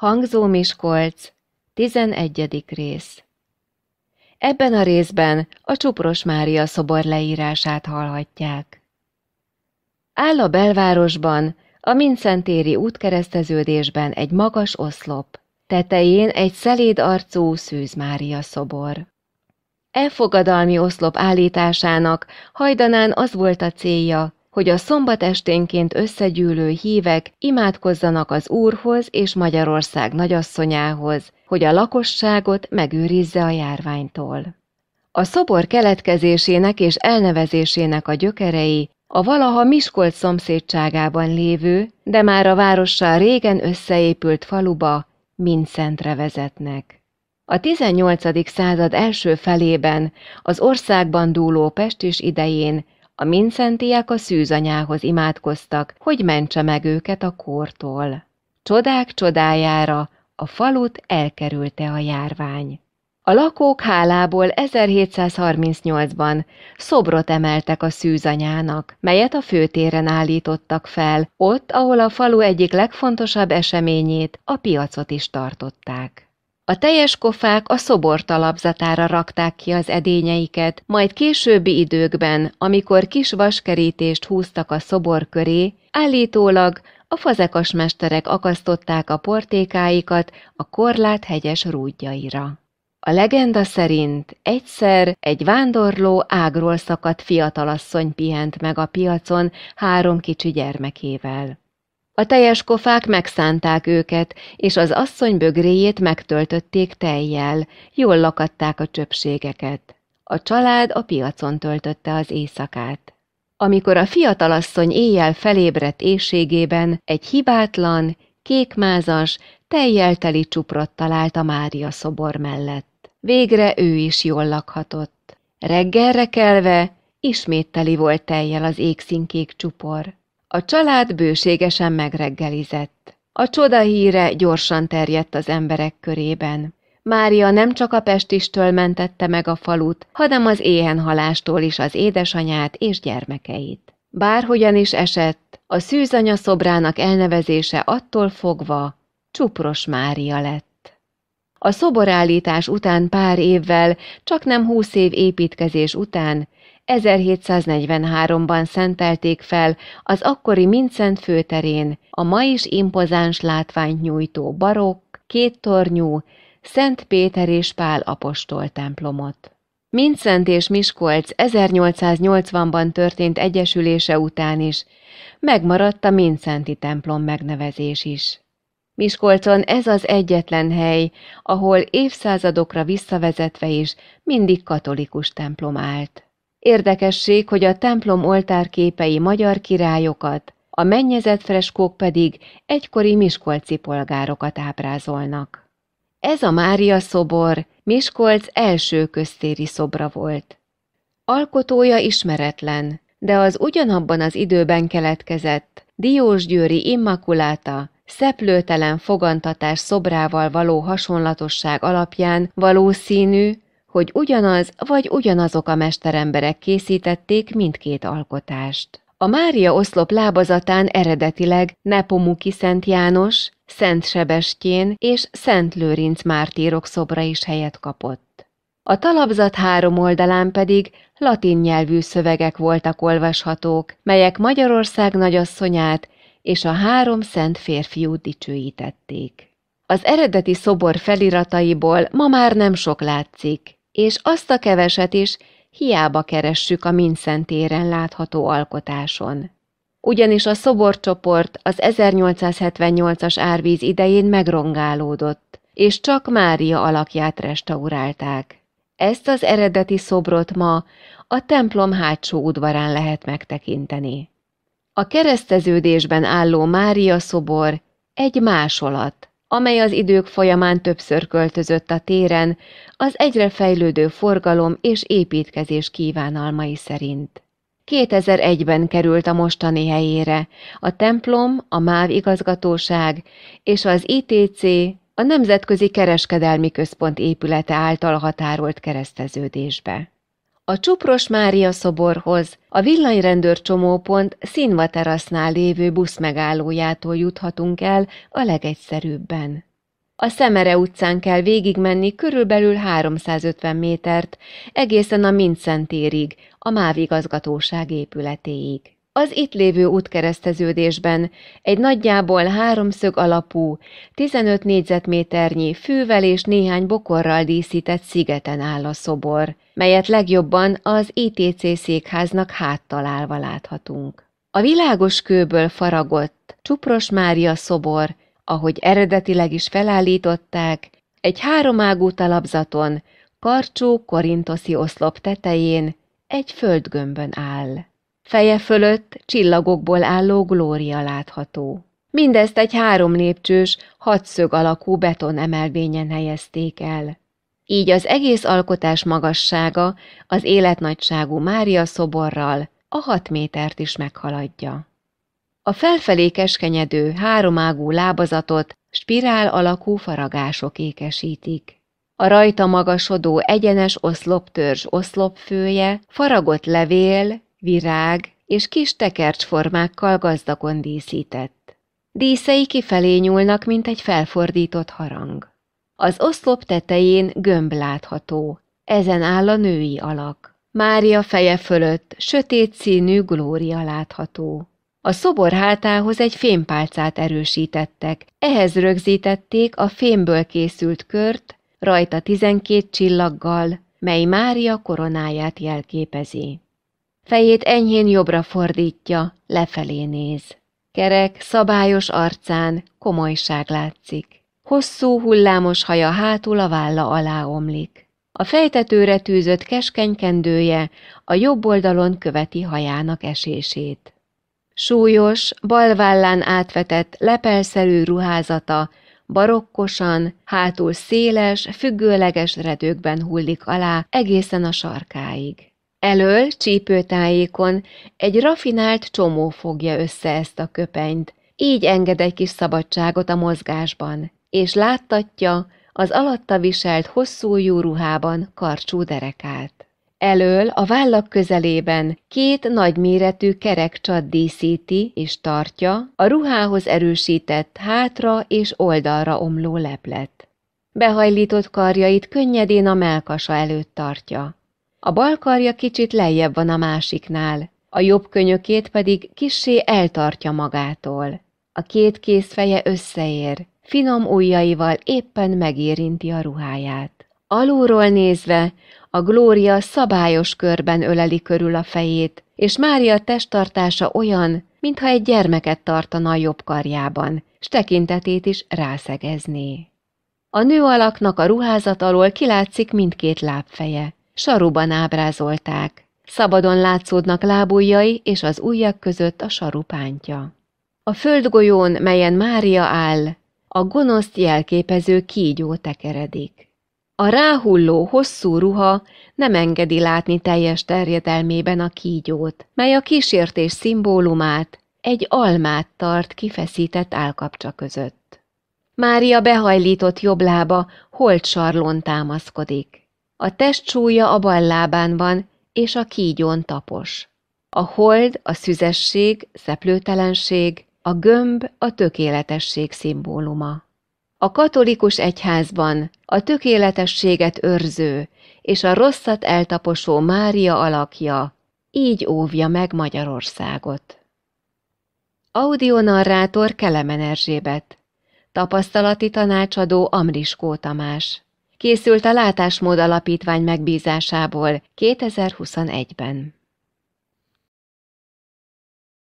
Hangzó Miskolc, 11. rész Ebben a részben a Csupros Mária szobor leírását hallhatják. Áll a belvárosban, a Mincentéri útkereszteződésben egy magas oszlop, tetején egy szeléd arcú Szűz Mária szobor. E fogadalmi oszlop állításának hajdanán az volt a célja, hogy a szombat esténként összegyűlő hívek imádkozzanak az Úrhoz és Magyarország nagyasszonyához, hogy a lakosságot megőrizze a járványtól. A szobor keletkezésének és elnevezésének a gyökerei a valaha Miskolc szomszédságában lévő, de már a várossal régen összeépült faluba Mincentre vezetnek. A 18. század első felében az országban dúló pestis idején a mincentiek a szűzanyához imádkoztak, hogy mentse meg őket a kórtól. Csodák csodájára a falut elkerülte a járvány. A lakók hálából 1738-ban szobrot emeltek a szűzanyának, melyet a főtéren állítottak fel, ott, ahol a falu egyik legfontosabb eseményét, a piacot is tartották. A teljes kofák a szobor talapzatára rakták ki az edényeiket, majd későbbi időkben, amikor kis vaskerítést húztak a szobor köré, állítólag a fazekas mesterek akasztották a portékáikat a korlát hegyes rúdjaira. A legenda szerint egyszer egy vándorló ágról szakadt fiatalasszony pihent meg a piacon három kicsi gyermekével. A teljes kofák megszánták őket, és az asszony bögréjét megtöltötték tejjel, jól lakadták a csöpségeket. A család a piacon töltötte az éjszakát. Amikor a fiatalasszony éjjel felébredt éjségében, egy hibátlan, kékmázas, tejjel teli csuprot talált a Mária szobor mellett. Végre ő is jól lakhatott. Reggelre kelve ismét teli volt tejjel az égszínkék csupor. A család bőségesen megreggelizett. A csoda híre gyorsan terjedt az emberek körében. Mária nem csak a pestistől mentette meg a falut, hanem az éhenhalástól is az édesanyát és gyermekeit. Bárhogyan is esett, a szűzanya szobrának elnevezése attól fogva Csupros Mária lett. A szoborállítás után pár évvel, csak nem húsz év építkezés után 1743-ban szentelték fel az akkori Mincent főterén a ma is impozáns látványt nyújtó barokk, két tornyú Szent Péter és Pál apostol templomot. Mincent és Miskolc 1880-ban történt egyesülése után is megmaradt a Mincenti templom megnevezés is. Miskolcon ez az egyetlen hely, ahol évszázadokra visszavezetve is mindig katolikus templom állt. Érdekesség, hogy a templom oltárképei magyar királyokat, a mennyezet freskók pedig egykori miskolci polgárokat ábrázolnak. Ez a Mária szobor Miskolc első köztéri szobra volt. Alkotója ismeretlen, de az ugyanabban az időben keletkezett Győri Immakuláta, szeplőtelen fogantatás szobrával való hasonlatosság alapján valószínű, hogy ugyanaz vagy ugyanazok a mesteremberek készítették mindkét alkotást. A Mária oszlop lábazatán eredetileg Nepomuki Szent János, Szent Sebestyén és Szent Lőrinc mártírok szobra is helyet kapott. A talapzat három oldalán pedig latin nyelvű szövegek voltak olvashatók, melyek Magyarország nagyasszonyát és a három szent férfiút dicsőítették. Az eredeti szobor felirataiból ma már nem sok látszik, és azt a keveset is hiába keressük a mindszentéren látható alkotáson. Ugyanis a szoborcsoport az 1878-as árvíz idején megrongálódott, és csak Mária alakját restaurálták. Ezt az eredeti szobrot ma a templom hátsó udvarán lehet megtekinteni. A kereszteződésben álló Mária szobor egy másolat, amely az idők folyamán többször költözött a téren, az egyre fejlődő forgalom és építkezés kívánalmai szerint. 2001-ben került a mostani helyére a templom, a MÁV igazgatóság és az ITC, a Nemzetközi Kereskedelmi Központ épülete által határolt kereszteződésbe a Csupros Mária szoborhoz, a villanyrendőr csomópont Színva terasznál lévő buszmegállójától juthatunk el a legegyszerűbben. A Szemere utcán kell végigmenni körülbelül 350 métert, egészen a Mincentérig, térig, a MÁV igazgatóság épületéig az itt lévő útkereszteződésben egy nagyjából háromszög alapú, 15 négyzetméternyi fűvel és néhány bokorral díszített szigeten áll a szobor, melyet legjobban az ITC székháznak háttalálva láthatunk. A világos kőből faragott Csupros Mária szobor, ahogy eredetileg is felállították, egy háromágú talapzaton, karcsú korintoszi oszlop tetején egy földgömbön áll feje fölött csillagokból álló glória látható. Mindezt egy három lépcsős, hatszög alakú beton emelvényen helyezték el. Így az egész alkotás magassága az életnagyságú Mária szoborral a hat métert is meghaladja. A felfelé keskenyedő, háromágú lábazatot spirál alakú faragások ékesítik. A rajta magasodó egyenes oszloptörzs oszlopfője, faragott levél, virág és kis tekercsformákkal gazdagon díszített. Díszei kifelé nyúlnak, mint egy felfordított harang. Az oszlop tetején gömb látható, ezen áll a női alak. Mária feje fölött sötét színű glória látható. A szobor hátához egy fémpálcát erősítettek, ehhez rögzítették a fémből készült kört, rajta tizenkét csillaggal, mely Mária koronáját jelképezi. Fejét enyhén jobbra fordítja, lefelé néz. Kerek, szabályos arcán komolyság látszik. Hosszú, hullámos haja hátul a válla alá omlik. A fejtetőre tűzött keskeny kendője a jobb oldalon követi hajának esését. Súlyos, balvállán átvetett, lepelszerű ruházata barokkosan, hátul széles, függőleges redőkben hullik alá egészen a sarkáig. Elől, csípőtájékon, egy rafinált csomó fogja össze ezt a köpenyt, így enged egy kis szabadságot a mozgásban, és láttatja az alatta viselt hosszú ruhában karcsú derekát. Elől a vállak közelében két nagyméretű kerek csat díszíti és tartja a ruhához erősített hátra és oldalra omló leplet. Behajlított karjait könnyedén a melkasa előtt tartja. A bal karja kicsit lejjebb van a másiknál, a jobb könyökét pedig kissé eltartja magától. A két kéz feje összeér, finom ujjaival éppen megérinti a ruháját. Alulról nézve, a Glória szabályos körben öleli körül a fejét, és Mária testtartása olyan, mintha egy gyermeket tartana a jobb karjában, s tekintetét is rászegezné. A nő alaknak a ruházat alól kilátszik mindkét lábfeje, Saruban ábrázolták. Szabadon látszódnak lábujjai és az ujjak között a sarupántja. pántja. A földgolyón, melyen Mária áll, a gonoszt jelképező kígyó tekeredik. A ráhulló hosszú ruha nem engedi látni teljes terjedelmében a kígyót, mely a kísértés szimbólumát, egy almát tart kifeszített állkapcsa között. Mária behajlított jobb lába holt sarlón támaszkodik. A test súlya a bal lábán van, és a kígyón tapos. A hold a szüzesség, szeplőtelenség, a gömb a tökéletesség szimbóluma. A katolikus egyházban a tökéletességet őrző és a rosszat eltaposó Mária alakja így óvja meg Magyarországot. Audionarrátor Kelemen Erzsébet Tapasztalati tanácsadó Amriskó Tamás Készült a Látásmód Alapítvány megbízásából 2021-ben.